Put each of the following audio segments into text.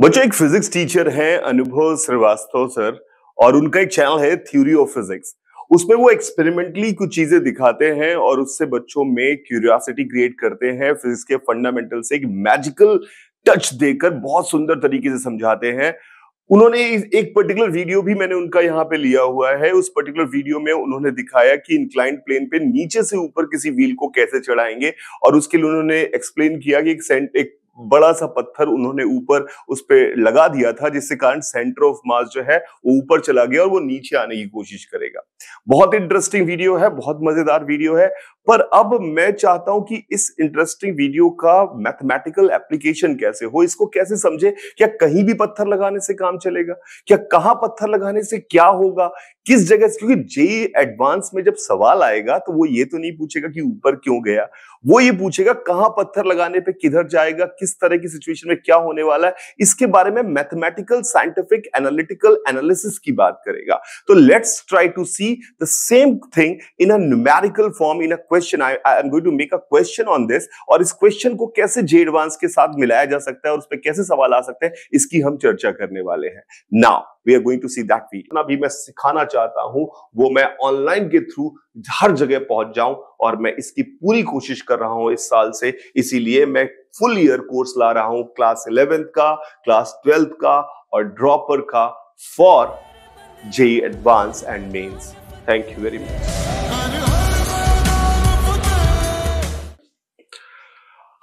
बच्चों एक physics teacher हैं अनुभव श्रीवास्तव सर और उनका एक चैनल है थ्योरी ऑफ फिजिक्स उसमें वो एक्सपेरिमेंटली कुछ चीजें दिखाते हैं और उससे बच्चों में क्यूरियासिटी क्रिएट करते हैं फिजिक्स के फंडामेंटल से एक मैजिकल टच देकर बहुत सुंदर तरीके से समझाते हैं उन्होंने एक पर्टिकुलर वीडियो भी मैंने उनका यहाँ पे लिया हुआ है उस पर्टिकुलर वीडियो में उन्होंने दिखाया कि इंक्लाइंट प्लेन पे नीचे से ऊपर किसी व्हील को कैसे चढ़ाएंगे और उसके लिए उन्होंने एक्सप्लेन किया कि एक सेंट एक बड़ा सा पत्थर उन्होंने ऊपर उस पर लगा दिया था जिसके कारण सेंटर ऑफ मास जो है वो ऊपर चला गया और वो नीचे आने की कोशिश करेगा बहुत इंटरेस्टिंग वीडियो है बहुत मजेदार वीडियो है पर अब मैं चाहता हूं कि इस इंटरेस्टिंग वीडियो का मैथमेटिकल एप्लीकेशन कैसे हो इसको कैसे समझे क्या कहीं भी पत्थर लगाने से काम चलेगा क्या कहां पत्थर लगाने से क्या होगा किस जगह से क्योंकि जे एडवांस में जब सवाल आएगा तो वो ये तो नहीं पूछेगा कि ऊपर क्यों गया वो ये पूछेगा कहां पत्थर लगाने पे किधर जाएगा किस तरह की सिचुएशन में क्या होने वाला है इसके बारे में मैथमेटिकल साइंटिफिक एनालिटिकल एनालिसिस की बात करेगा तो let's try to see the same thing in a numerical form in a question I I am going to make a question on this और इस क्वेश्चन को कैसे जे एडवांस के साथ मिलाया जा सकता है और उस पर कैसे सवाल आ सकते हैं इसकी हम चर्चा करने वाले हैं now we are going to see that we भी मैं सिखाना चाहता हूं वो मैं ऑनलाइन के थ्रू हर जगह पहुंच जाऊं और मैं इसकी पूरी कोशिश कर रहा हूं इस साल से इसीलिए मैं फुल ईयर कोर्स ला रहा हूं क्लास इलेवेंथ का क्लास ट्वेल्थ का और ड्रॉपर का for J advance and mains thank you very much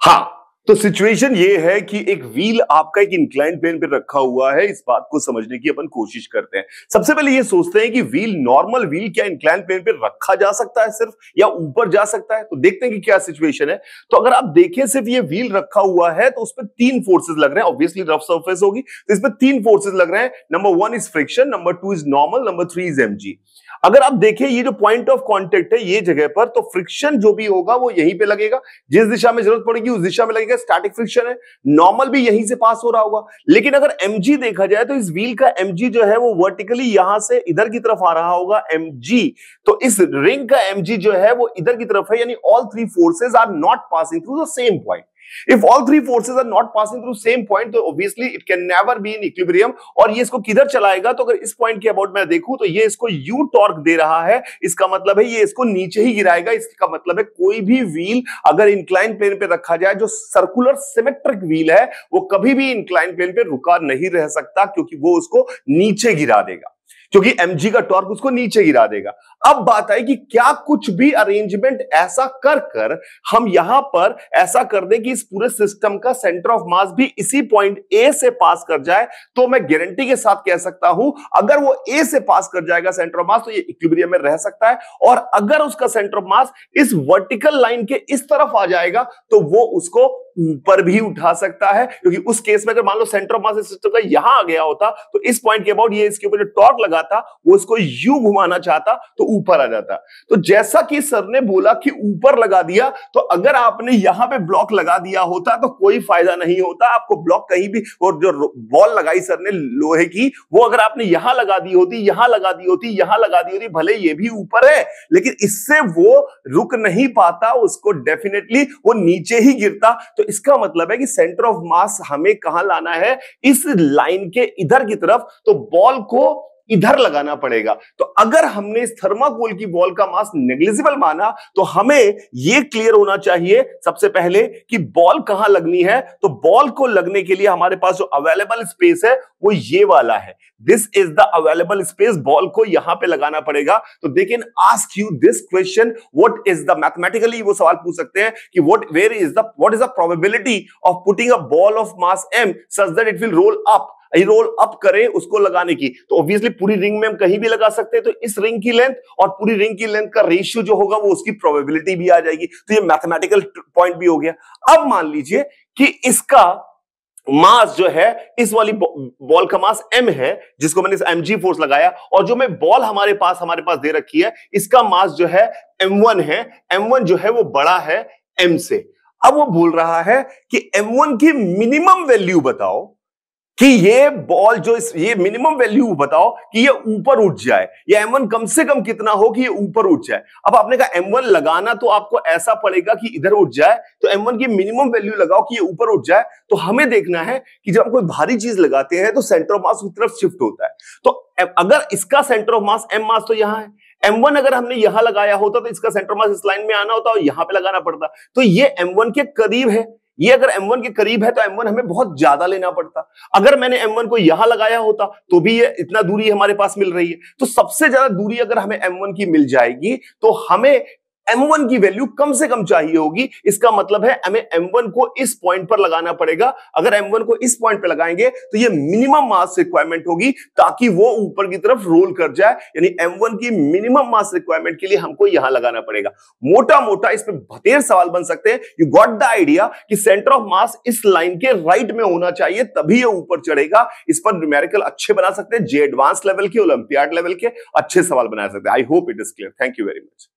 Ha! तो सिचुएशन ये है कि एक व्हील आपका एक इंक्लाइन प्लेन पर रखा हुआ है इस बात को समझने की अपन कोशिश करते हैं सबसे पहले ये सोचते हैं कि व्हील नॉर्मल व्हील क्या इंक्लाइन प्लेन पर रखा जा सकता है सिर्फ या ऊपर जा सकता है तो देखते हैं कि क्या सिचुएशन है तो अगर आप देखें सिर्फ ये व्हील रखा हुआ है तो उस पर तीन फोर्सेज लग रहे हैं ऑब्वियसली रफ सर्फेस होगी तो इस पर तीन फोर्सेज लग रहे हैं number one is friction number two is normal number three is M अगर आप देखें ये जो पॉइंट ऑफ कॉन्टेक्ट है ये जगह पर तो फ्रिक्शन जो भी होगा वो यहीं पर लगेगा जिस दिशा में जरूरत पड़ेगी उस दिशा में लगेगा है स्टैटिक फ्रिक्शन है नॉर्मल भी यहीं से पास हो रहा होगा लेकिन अगर एम देखा जाए तो इस व्हील का एम जो है वो वर्टिकली यहां से इधर की तरफ आ रहा होगा एम तो इस रिंग का एम जो है वो इधर की तरफ है यानी all three forces are not passing through the same point if all three forces are not passing through same point तो obviously it can never be in equilibrium. और ये इसको किधर चलाएगा तो अगर इस पॉइंट के अबाउट मैं देखूं तो ये इसको यू टॉर्क दे रहा है इसका मतलब है ये इसको नीचे ही गिराएगा इसका मतलब है कोई भी व्हील अगर इंक्लाइन प्लेन पे रखा जाए जो सर्कुलर सिमेट्रिक व्हील है वो कभी भी इंक्लाइन प्लेन पे रुका नहीं रह सकता क्योंकि वो उसको नीचे गिरा देगा क्योंकि एमजी का टॉर्क उसको नीचे गिरा देगा अब बात आई कि क्या कुछ भी अरेंजमेंट ऐसा कर कर हम यहां पर ऐसा कर दें कि इस पूरे सिस्टम का सेंटर ऑफ मास भी इसी पॉइंट ए से पास कर जाए तो मैं गारंटी के साथ कह सकता हूं अगर वो ए से पास कर जाएगा सेंटर ऑफ मास तो ये इक्विबरियम में रह सकता है और अगर उसका सेंटर ऑफ मास इस वर्टिकल लाइन के इस तरफ आ जाएगा तो वो उसको ऊपर भी उठा सकता है क्योंकि उस केस में अगर मान लो सेंटर ऑफ मास सिस्टम का यहां आ गया होता तो इस पॉइंट के अबाउट ये इसके ऊपर जो टॉर्क लगा था वो इसको यू घुमाना चाहता तो ऊपर आ जाता तो जैसा कि सर ने बोला कि ऊपर लगा दिया तो अगर आपने यहां पे ब्लॉक लगा दिया होता तो कोई फायदा नहीं होता आपको ब्लॉक कहीं भी और जो बॉल लगाई सर ने लोहे की वो अगर आपने यहां लगा दी होती यहां लगा दी होती यहां लगा दी होती भले ये भी ऊपर है लेकिन इससे वो रुक नहीं पाता उसको डेफिनेटली वो नीचे ही गिरता तो इसका मतलब है कि सेंटर ऑफ मास हमें कहां लाना है इस लाइन के इधर की तरफ तो बॉल को इधर लगाना पड़ेगा तो अगर हमने इस थर्माकोल की बॉल का मास नेग्लिजिबल माना तो हमें यह क्लियर होना चाहिए सबसे पहले कि बॉल कहां लगनी है तो बॉल को लगने के लिए हमारे पास जो अवेलेबल स्पेस है वो ये वाला है this is the available space ball को यहां पे लगाना पड़ेगा तो they can ask you this question what is the mathematically वो सवाल पूछ सकते हैं कि what where is the what is the probability of putting a ball of mass M such that it will roll up roll up करें उसको लगाने की तो ऑब्वियसली पूरी रिंग में हम कहीं भी लगा सकते हैं तो इस रिंग की लेंथ और पूरी रिंग की लेंथ का रेशियो जो होगा वो उसकी प्रोबेबिलिटी भी आ जाएगी तो ये मैथमेटिकल पॉइंट भी हो गया अब मान लीजिए कि इसका मास जो है इस वाली बॉल का मास एम है जिसको मैंने एम जी फोर्स लगाया और जो मैं बॉल हमारे पास हमारे पास दे रखी है इसका मास जो है एम वन है एम वन जो है वो बड़ा है एम से अब वो बोल रहा है कि एम वन की मिनिमम वैल्यू बताओ कि ये बॉल जो इस ये मिनिमम वैल्यू बताओ कि ये ऊपर उठ जाए या M1 कम से कम कितना हो कि ये ऊपर उठ जाए अब आपने कहा M1 लगाना तो आपको ऐसा पड़ेगा कि इधर उठ जाए तो M1 की मिनिमम वैल्यू लगाओ कि ये ऊपर उठ जाए तो हमें देखना है कि जब हम कोई भारी चीज लगाते हैं तो सेंटर ऑफ मास की तरफ शिफ्ट होता है तो अगर इसका centre of mass M mass तो यहाँ है M1 अगर हमने यहां लगाया होता तो इसका सेंटर मास इस लाइन में आना होता और यहां पे लगाना पड़ता तो ये M1 के करीब है ये अगर M1 के करीब है तो M1 हमें बहुत ज्यादा लेना पड़ता अगर मैंने M1 को यहां लगाया होता तो भी ये इतना दूरी हमारे पास मिल रही है तो सबसे ज्यादा दूरी अगर हमें M1 की मिल जाएगी तो हमें m1 की वैल्यू कम से कम चाहिए होगी इसका मतलब है हमें m1 को इस पॉइंट पर लगाना पड़ेगा अगर m1 को इस पॉइंट पर लगाएंगे तो ये मिनिमम मास रिक्वायरमेंट होगी ताकि वो ऊपर की तरफ रोल कर जाए यानी m1 की मिनिमम मास रिक्वायरमेंट के लिए हमको यहां लगाना पड़ेगा मोटा मोटा इस पर भतेर सवाल बन सकते हैं यू गॉट द आइडिया कि सेंटर ऑफ मास इस लाइन के राइट में होना चाहिए तभी यह ऊपर चढ़ेगा इस पर न्यूमेरिकल अच्छे बना सकते हैं जे एडवांस लेवल के ओलंपियाड लेवल के अच्छे सवाल बना सकते हैं I hope it is clear thank you very much